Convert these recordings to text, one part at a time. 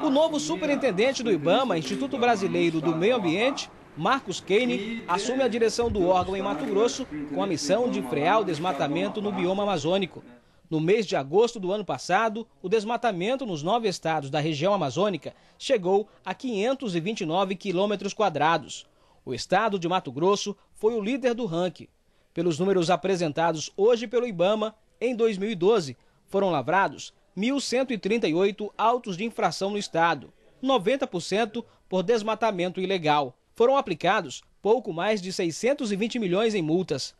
O novo superintendente do IBAMA, Instituto Brasileiro do Meio Ambiente, Marcos Kane, assume a direção do órgão em Mato Grosso com a missão de frear o desmatamento no bioma amazônico. No mês de agosto do ano passado, o desmatamento nos nove estados da região amazônica chegou a 529 quilômetros quadrados. O estado de Mato Grosso foi o líder do ranking. Pelos números apresentados hoje pelo Ibama, em 2012 foram lavrados 1.138 autos de infração no estado, 90% por desmatamento ilegal. Foram aplicados pouco mais de 620 milhões em multas.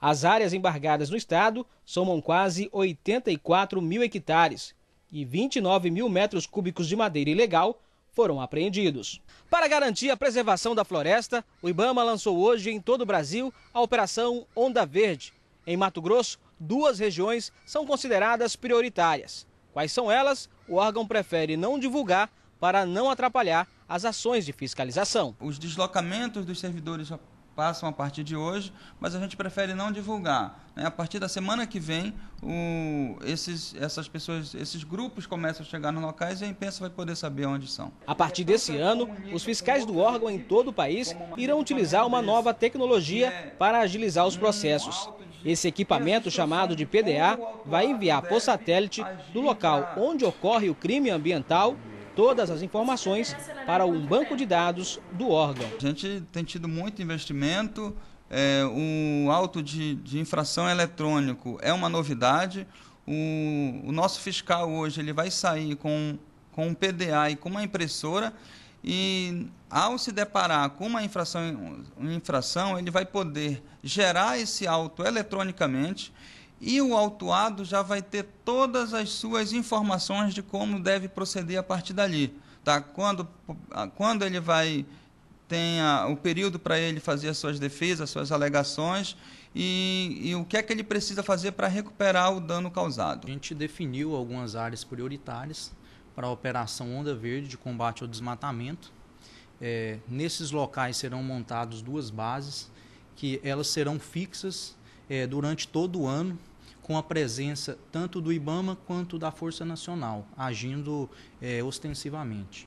As áreas embargadas no estado somam quase 84 mil hectares e 29 mil metros cúbicos de madeira ilegal foram apreendidos. Para garantir a preservação da floresta, o Ibama lançou hoje em todo o Brasil a Operação Onda Verde. Em Mato Grosso, duas regiões são consideradas prioritárias: Quais são elas? O órgão prefere não divulgar para não atrapalhar as ações de fiscalização. Os deslocamentos dos servidores já passam a partir de hoje, mas a gente prefere não divulgar. Né? A partir da semana que vem, o, esses, essas pessoas, esses grupos começam a chegar nos locais e a imprensa vai poder saber onde são. A partir desse ano, os fiscais do órgão em todo o país irão utilizar uma nova tecnologia para agilizar os processos. Esse equipamento, chamado de PDA, vai enviar por satélite do local onde ocorre o crime ambiental todas as informações para um banco de dados do órgão. A gente tem tido muito investimento, é, o auto de, de, infração eletrônico é uma novidade. O, o nosso fiscal hoje ele vai sair com, com um PDA e com uma impressora e ao se deparar com uma infração, uma infração, ele vai poder gerar esse auto eletronicamente e o autuado já vai ter todas as suas informações de como deve proceder a partir dali. Tá? Quando, quando ele vai tem o período para ele fazer as suas defesas, as suas alegações e, e, o que é que ele precisa fazer para recuperar o dano causado. A gente definiu algumas áreas prioritárias para a Operação Onda Verde de combate ao desmatamento. É, nesses locais serão montadas duas bases, que elas serão fixas é, durante todo o ano, com a presença tanto do IBAMA quanto da Força Nacional, agindo é, ostensivamente.